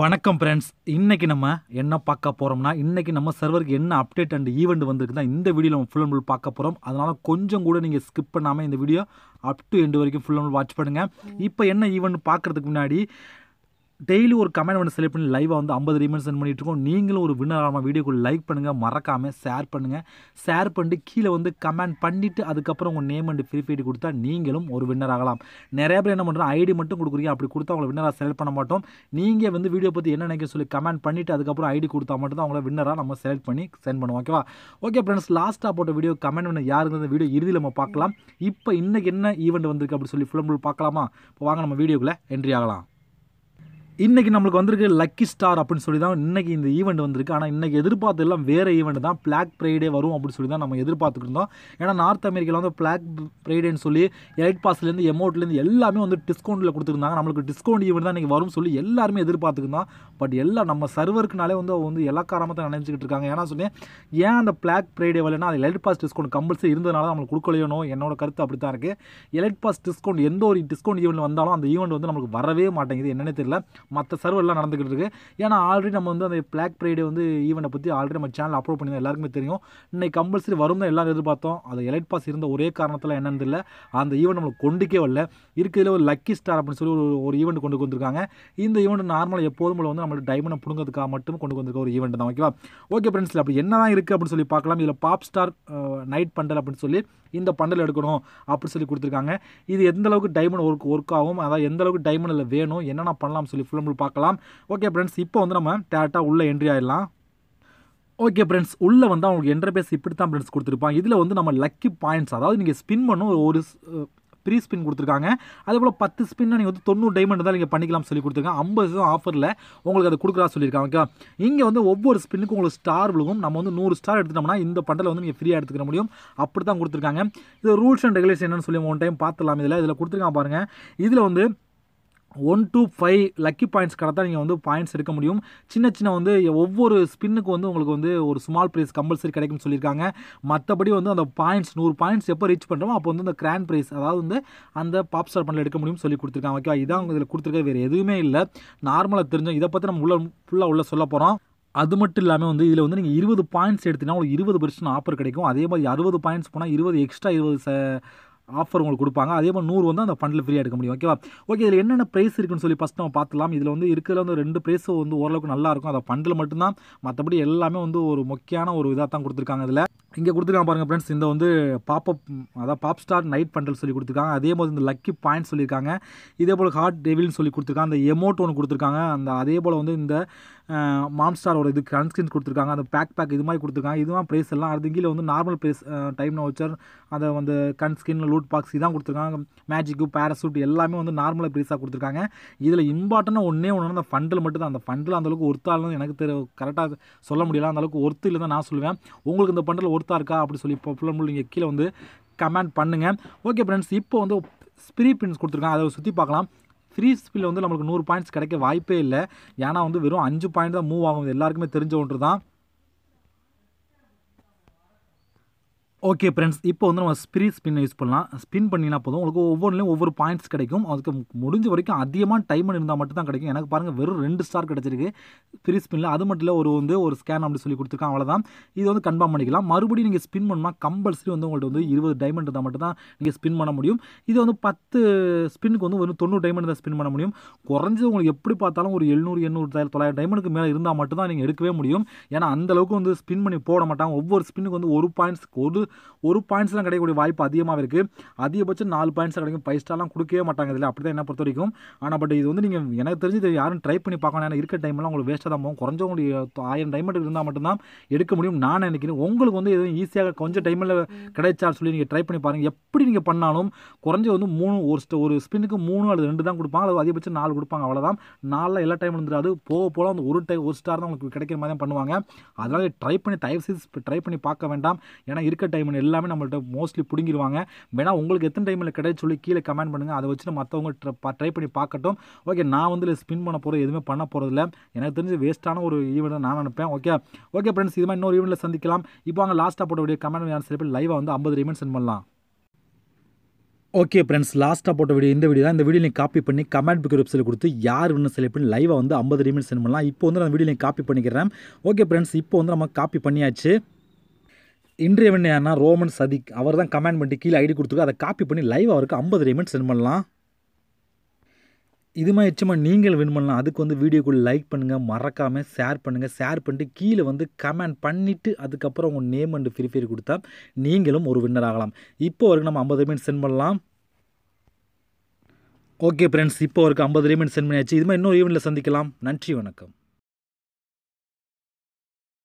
வணக்கம் ஃப்ரெண்ட்ஸ் இன்றைக்கி நம்ம என்ன பார்க்க போகிறோம்னா இன்றைக்கி நம்ம சர்வருக்கு என்ன அப்டேட் அண்ட் ஈவெண்ட் வந்திருக்குன்னா இந்த வீடியோ நம்ம ஃபுல் அண்ட் ஃபுல் பார்க்க போகிறோம் அதனால் கொஞ்சம் கூட நீங்கள் ஸ்கிப் பண்ணாமல் இந்த வீடியோ அப் டு எண்டு வரைக்கும் ஃபுல் அண்ட் ஃபுல் வாட்ச் பண்ணுங்கள் இப்போ என்ன ஈவெண்ட் பார்க்குறதுக்கு முன்னாடி டெய்லி ஒரு கமெண்ட் ஒன்று செலக்ட் பண்ணி லைவாக வந்து ஐம்பது ரீமெண்ட் சென்ட் பண்ணிகிட்ருக்கோம் நீங்களும் ஒரு வின்னர் ஆகலாம் வீடியோக்குள்ள லைக் பண்ணுங்கள் மறக்காமல் ஷேர் பண்ணுங்கள் ஷேர் பண்ணிட்டு கீழே வந்து கமெண்ட் பண்ணிவிட்டு அதுக்கப்புறம் உங்கள் நேம் அண்ட் ஃப்ரீ ஃபீட் கொடுத்தா நீங்களும் ஒரு வின்னர் ஆகலாம் நிறைய பேர் என்ன பண்ணுறோம் ஐடி மட்டும் கொடுக்குறீங்க அப்படி கொடுத்தா அவங்களை வின்னராக செலக்ட் பண்ண மாட்டோம் நீங்கள் வந்து வீடியோ பற்றி என்ன நினைக்க சொல்லி கமெண்ட் பண்ணிவிட்டு அதுக்கப்புறம் ஐடி கொடுத்தா மட்டும் தான் அவங்கள வின்னராக நம்ம செலக்ட் பண்ணி சென்ட் பண்ணுவோம் ஓகேவா ஓகே ஃப்ரெண்ட்ஸ் லாஸ்ட்டாக போட்ட வீடியோ கமெண்ட் பண்ண இந்த வீடியோ இறுதி நம்ம பார்க்கலாம் இப்போ இன்றைக்கி என்ன ஈவெண்ட் வந்திருக்கு அப்படி சொல்லி ஃபுல் ஃபுல் பார்க்கலாமா இப்போ வாங்க நம்ம வீடியோக்குள்ளே என்ட்ரி ஆகலாம் இன்றைக்கி நம்மளுக்கு வந்திருக்கு லக்கி ஸ்டார் அப்படின்னு சொல்லி தான் இன்றைக்கி இந்த ஈவெண்ட் வந்திருக்கு ஆனால் இன்றைக்கி எதிர்பார்த்து எல்லாம் வேறு ஈவெண்ட் தான் பிளாக் ப்ரைடே வரும் அப்படின்னு சொல்லி தான் நம்ம எதிர்பார்த்துக்கிட்டு இருந்தோம் ஏன்னா நார்த் அமெரிக்காவில் வந்து பிளாக் ப்ரைடேன்னு சொல்லி எலைட் பாஸ்லேருந்து எமௌண்ட்லேருந்து எல்லாமே வந்து டிஸ்கவுண்ட்டில் கொடுத்துருந்தாங்க நம்மளுக்கு டிஸ்கவுண்ட் ஈவெண்ட் தான் இன்றைக்கி வரும்னு சொல்லி எல்லாருமே எதிர்பார்த்துக்கிருந்தோம் பட் எல்லாம் நம்ம சர்வருக்குனாலே வந்து வந்து இலக்காரமாக நினச்சிக்கிட்டு இருக்காங்க ஏன்னா சொன்னேன் ஏன் அந்த பிளாக் ப்ரைடே வரலன்னா அது எலைட் பாஸ் டிஸ்கவுண்ட் கம்பல்சரி இருந்ததுனால நம்மளுக்கு கொடுக்கலையோ என்னோட கருத்து அப்படி தான் இருக்குது எலைட் பாஸ் டிஸ்கவுண்ட் எந்த ஒரு டிஸ்கவுண்ட் ஈவெண்ட் வந்தாலும் அந்த ஈவெண்ட் வந்து நம்மளுக்கு வரவே மாட்டேங்குது என்னென்னு தெரியல மற்ற சர்வெல்லாம் நடந்துக்கிட்டு இருக்குது ஏன்னா ஆல்ரெடி நம்ம வந்து அந்த பிளாக் ப்ரைடே வந்து ஈவெண்ட்டை பற்றி ஆல்ரெடி நம்ம சேனல் அப்லோட் பண்ணியிருந்தோம் எல்லாருக்குமே தெரியும் இன்னைக்கு கம்பல்சரி வரும் தான் எல்லாரும் எதிர்பார்த்தோம் அது எலைட் பாஸ் இருந்த ஒரே காரணத்தில் என்னன்னு தெரியல அந்த ஈவெண்ட் நம்மளுக்கு கொண்டுக்கே வரல இருக்கிறதுல ஒரு லக்கி ஸ்டார் அப்படின்னு சொல்லி ஒரு ஒரு ஈவெண்ட் கொண்டு வந்திருக்காங்க இந்த ஈவெண்ட் நார்மலாக எப்போதும் போல வந்து நம்மளுக்கு டைமண்டை பிடுங்கிறதுக்காக மட்டும் கொண்டு வந்திருக்க ஒரு ஈவெண்ட் தான் ஓகேவா ஓகே ஃப்ரெண்ட்ஸ் அப்படி என்ன தான் இருக்குது அப்படின்னு சொல்லி பார்க்கலாம் இதில் பாப் ஸ்டார் நைட் பண்டல் அப்படின்னு சொல்லி இந்த பண்டல் எடுக்கணும் அப்படின்னு சொல்லி கொடுத்துருக்காங்க இது எந்த அளவுக்கு டைமண்ட் ஒர்க் ஒர்க் ஆகும் அதாவது எந்த அளவுக்கு டைமண்டில் வேணும் என்னென்ன பண்ணலாம்னு சொல்லி ஃபுல்லாக ஃபுல் பார்க்கலாம் ஓகே ஃப்ரெண்ட்ஸ் இப்போ வந்து நம்ம டேரெக்டாக உள்ளே என்ட்ரி ஆகிடலாம் ஓகே ஃப்ரெண்ட்ஸ் உள்ளே வந்து அவங்களுக்கு என்டர்பேஸ் இப்படி தான் ஃப்ரெண்ட்ஸ் கொடுத்துருப்பாங்க இதில் வந்து நம்ம லக்கி பாயிண்ட்ஸ் அதாவது நீங்கள் ஸ்பின் பண்ணும் ஒரு த்ரீ ஸ்பின் கொடுத்துருக்காங்க அதே போல் பத்து ஸ்பின்னா நீங்கள் வந்து தொண்ணூறு டைமண்ட் தான் நீங்கள் பண்ணிக்கலாம் சொல்லி கொடுத்துருக்காங்க ஐம்பது சதவீதம் ஆஃபரில் உங்களுக்கு அதை கொடுக்குறா சொல்லியிருக்காங்க ஓகே இங்கே வந்து ஒவ்வொரு ஸ்பின்னுக்கும் உங்களுக்கு ஸ்டார் விழுகும் நம்ம வந்து நூறு ஸ்டார் எடுத்துட்டோம்னா இந்த பண்டலை வந்து நீங்கள் ஃப்ரீயாக எடுத்துக்க முடியும் அப்படி தான் கொடுத்துருக்காங்க இது ரூல்ஸ் அண்ட் ரெகுலேஷன் என்னென்னு சொல்லி ஒன் டைம் பார்த்துலாம் இதில் இதில் கொடுத்துருக்கான் பாருங்கள் இதில் வந்து one two five lucky points கடத்தால் நீங்கள் வந்து பாயிண்ட்ஸ் எடுக்க முடியும் சின்ன சின்ன வந்து ஒவ்வொரு ஸ்பின்னுக்கு வந்து உங்களுக்கு வந்து ஒரு ஸ்மால் ப்ரைஸ் கம்பல்சரி கிடைக்கும்னு சொல்லியிருக்காங்க மற்றபடி வந்து அந்த பாயிண்ட்ஸ் நூறு பாயிண்ட்ஸ் எப்போ ரீச் பண்ணுறோமோ அப்போ வந்து அந்த கிராண்ட் ப்ரைஸ் அதாவது வந்து அந்த பாப் ஸ்டார் பண்ணல எடுக்க முடியும்னு சொல்லி கொடுத்துருக்காங்க ஓகேவா இதான் இதில் கொடுத்துருக்க வேறு எதுவுமே இல்லை நார்மலாக தெரிஞ்சோம் இதை பற்றி நம்ம உள்ள ஃபுல்லாக உள்ள சொல்ல போகிறோம் அது மட்டும் இல்லாமல் வந்து இதில் வந்து நீங்கள் இருபது பாயிண்ட்ஸ் எடுத்தீங்கன்னா உங்களுக்கு இருபது பெர்சன்ட் ஆஃபர் கிடைக்கும் அதே மாதிரி அறுபது பாயிண்ட்ஸ் போனால் இருபது எக்ஸ்ட்ரா இருபது ஆஃபர் உங்களுக்கு கொடுப்பாங்க அதே மாதிரி நூறு வந்து அந்த ஃபண்டில் ஃப்ரீயாக எடுக்க முடியும் ஓகேவா ஓகே இதில் என்னென்ன ப்ரைஸ் இருக்குன்னு சொல்லி ஃபஸ்ட் நம்ம பார்த்துலாம் இதில் வந்து இருக்கிற வந்து ரெண்டு ப்ரைஸும் வந்து ஓரளவுக்கு நல்லாயிருக்கும் அதை ஃபண்டில் மட்டும்தான் மற்றபடி எல்லாமே வந்து ஒரு முக்கியமான ஒரு இதாக தான் கொடுத்துருக்காங்க இதில் இங்கே கொடுத்துருக்காங்க பாருங்கள் ஃப்ரெண்ட்ஸ் இந்த வந்து பாப்பப் அதாவது பாப் ஸ்டார் நைட் பண்டல் சொல்லி கொடுத்துருக்காங்க அதே மாதிரி இந்த லக்கி பாயிண்ட் சொல்லியிருக்காங்க இதே போல் ஹார்ட் டெவில்னு சொல்லி கொடுத்துருக்காங்க அந்த எமோட் ஒன்று கொடுத்துருக்காங்க அந்த அதே போல் வந்து இந்த மாம்ஸ்டாரோட இது கன்ஸ்கின்ஸ் கொடுத்துருக்காங்க அந்த பேக் பேக் இது மாதிரி கொடுத்துருக்காங்க இதுதான் ப்ரைஸ் எல்லாம் அது கீழே வந்து நார்மல் ப்ரைஸ் டைம் வச்சர் அந்த அந்த கன்ஸ்கின் லூட் பாக்ஸ் இதான் கொடுத்துருக்காங்க மேஜிக்கு பேராசூட் எல்லாமே வந்து நார்மலாக ப்ரைஸாக கொடுத்துருக்காங்க இதில் இம்பார்ட்டனாக ஒன்றே ஒன்று அந்த ஃபண்டில் மட்டும் தான் அந்த ஃபண்டில் அந்தளவுக்கு ஒர்த்தாலும் எனக்கு தெரிய கரெக்டாக சொல்ல முடியல அந்தளவுக்கு ஒர்த்து இல்லை தான் நான் சொல்லுவேன் உங்களுக்கு இந்த ஃபண்டில் ஒர்த்து ஒர்த்தாக இருக்கா அப்படி சொல்லி ஃபுல் நீங்கள் கீழே வந்து கமெண்ட் பண்ணுங்கள் ஓகே ஃப்ரெண்ட்ஸ் இப்போ வந்து ஸ்ப்ரீ பின்ஸ் கொடுத்துருக்காங்க அதை சுற்றி பார்க்கலாம் ஃப்ரீ ஸ்பில் வந்து நம்மளுக்கு நூறு பாயிண்ட்ஸ் கிடைக்க வாய்ப்பே இல்லை ஏன்னா வந்து வெறும் அஞ்சு பாயிண்ட் தான் மூவ் ஆகும் எல்லாருக்குமே தெரிஞ்ச ஒன்று தான் ஓகே ஃப்ரெண்ட்ஸ் இப்போ வந்து நம்ம ஸ்பிரிட் ஸ்பின்னை யூஸ் பண்ணலாம் ஸ்பின் பண்ணினா போதும் உங்களுக்கு ஒவ்வொன்றிலையும் ஒவ்வொரு பாயிண்ட்ஸ் கிடைக்கும் அதுக்கு முடிஞ்ச வரைக்கும் அதிகமாக டைம் இருந்தால் மட்டும் தான் கிடைக்கும் எனக்கு பாருங்கள் வெறும் ரெண்டு ஸ்டார் கிடச்சிருக்கு ஃப்ரீ ஸ்பின்னில் அது மட்டும் இல்லை ஒரு வந்து ஒரு ஸ்கேன் அப்படி சொல்லி கொடுத்துருக்கான் அவ்வளோதான் இது வந்து கன்ஃபார்ம் பண்ணிக்கலாம் மறுபடியும் நீங்கள் ஸ்பின் பண்ணால் கம்பல்சரி வந்து உங்கள்கிட்ட வந்து இருபது டைமண்ட் இருந்தால் மட்டும் தான் நீங்கள் ஸ்பின் பண்ண முடியும் இது வந்து பத்து ஸ்பின்னுக்கு வந்து ஒரு தொண்ணூறு டைமண்ட் தான் ஸ்பின் பண்ண முடியும் குறைஞ்சது உங்களுக்கு எப்படி பார்த்தாலும் ஒரு எழுநூறு எண்ணூறு தொள்ளாயிரம் டைமண்டுக்கு மேலே இருந்தால் மட்டும் தான் நீங்கள் எடுக்கவே முடியும் ஏன்னா அந்தளவுக்கு வந்து ஸ்பின் பண்ணி போட மாட்டாங்க ஒவ்வொரு ஸ்பின்னுக்கு வந்து ஒரு பாயிண்ட்ஸ் ஒரு ஒரு பாயிண்ட்ஸ்லாம் கிடைக்கக்கூடிய வாய்ப்பு அதிகமாக இருக்குது அதிகபட்சம் நாலு பாயிண்ட்ஸ் கிடைக்கும் ஃபைவ் ஸ்டார்லாம் கொடுக்கவே மாட்டாங்க இதில் அப்படி தான் என்ன பொறுத்த வரைக்கும் ஆனால் பட் இது வந்து நீங்கள் எனக்கு தெரிஞ்சு இது யாரும் ட்ரை பண்ணி பார்க்கணும் ஏன்னா இருக்க டைம்லாம் உங்களுக்கு வேஸ்ட்டாக தான் போகும் உங்களுக்கு ஆயிரம் டைமெண்ட் இருந்தால் மட்டும்தான் எடுக்க முடியும் நான் நினைக்கிறேன் உங்களுக்கு வந்து எதுவும் ஈஸியாக கொஞ்சம் டைமில் கிடைச்சா சொல்லி நீங்கள் ட்ரை பண்ணி பாருங்கள் எப்படி நீங்கள் பண்ணாலும் குறைஞ்ச வந்து மூணு ஒரு ஒரு ஸ்பின்னுக்கு மூணு அல்லது ரெண்டு தான் கொடுப்பாங்க அது அதிகபட்சம் நாலு கொடுப்பாங்க அவ்வளோதான் நாலில் எல்லா டைம் இருந்துடாது போக போல அந்த ஒரு டைம் ஒரு ஸ்டார் தான் உங்களுக்கு கிடைக்கிற மாதிரி தான் பண்ணுவாங்க அதனால் ட்ரை பண்ணி தயவுசெய்து ட்ரை பண்ணி பார்க்க வேண்டாம் ஏன்னா இருக்க டைமண்ட் எல்லாமே நம்மள்ட்ட மோஸ்ட்லி பிடுங்கிடுவாங்க வேணா உங்களுக்கு எத்தனை டைமில் கிடையாது சொல்லி கீழே கமெண்ட் பண்ணுங்கள் அதை வச்சு நான் மற்றவங்க ட்ரை பண்ணி பார்க்கட்டும் ஓகே நான் வந்து ஸ்பின் பண்ண போகிறோம் எதுவுமே பண்ண போகிறதில்ல எனக்கு தெரிஞ்சு வேஸ்ட்டான ஒரு ஈவெண்ட் நான் நினைப்பேன் ஓகே ஓகே ஃப்ரெண்ட்ஸ் இது மாதிரி இன்னொரு ஈவெண்ட்டில் சந்திக்கலாம் இப்போ அவங்க லாஸ்ட்டாக போட்ட கமெண்ட் யார் சில பேர் லைவாக வந்து ஐம்பது ரிமெண்ட் சென்ட் பண்ணலாம் ஓகே ஃப்ரெண்ட்ஸ் லாஸ்ட்டாக போட்ட வீடியோ இந்த வீடியோ தான் இந்த வீடியோ நீ காப்பி பண்ணி கமெண்ட் புக் வெப்சைட் கொடுத்து யார் ஒன்று செலக்ட் பண்ணி லைவாக வந்து ஐம்பது ரிமெண்ட் சென்ட் பண்ணலாம் இப்போ வந்து நான் வீடியோ காப்பி பண்ணிக்கிறேன் ஓகே ஃப்ரெண்ட்ஸ் இப்போ வந்து நம்ம காப்பி பண்ணியாச்சு இன்றைய வினையானா ரோமன் சதிக் அவர் தான் கமெண்ட் பண்ணிட்டு கீழே ஐடி கொடுத்துருக்கு அதை காப்பி பண்ணி லைவ் அவருக்கு ஐம்பது ரேமெண்ட் சென்ட் பண்ணலாம் இது மாதிரி நிச்சயமாக நீங்கள் வின் பண்ணலாம் அதுக்கு வந்து வீடியோக்குள்ளே லைக் பண்ணுங்கள் மறக்காமல் ஷேர் பண்ணுங்கள் ஷேர் பண்ணிட்டு கீழே வந்து கமெண்ட் பண்ணிவிட்டு அதுக்கப்புறம் உங்கள் நேம் அண்டு ஃப்ரீ ஃபயர் கொடுத்தா நீங்களும் ஒரு வின்னர் ஆகலாம் இப்போ வரைக்கும் நம்ம ஐம்பது ரேமெண்ட் சென்ட் பண்ணலாம் ஓகே ஃப்ரெண்ட்ஸ் இப்போ வரைக்கும் ஐம்பது ரேமெண்ட் சென்ட் பண்ணியாச்சு இது மாதிரி இன்னொரு ஈவெண்ட்டில் சந்திக்கலாம் நன்றி வணக்கம்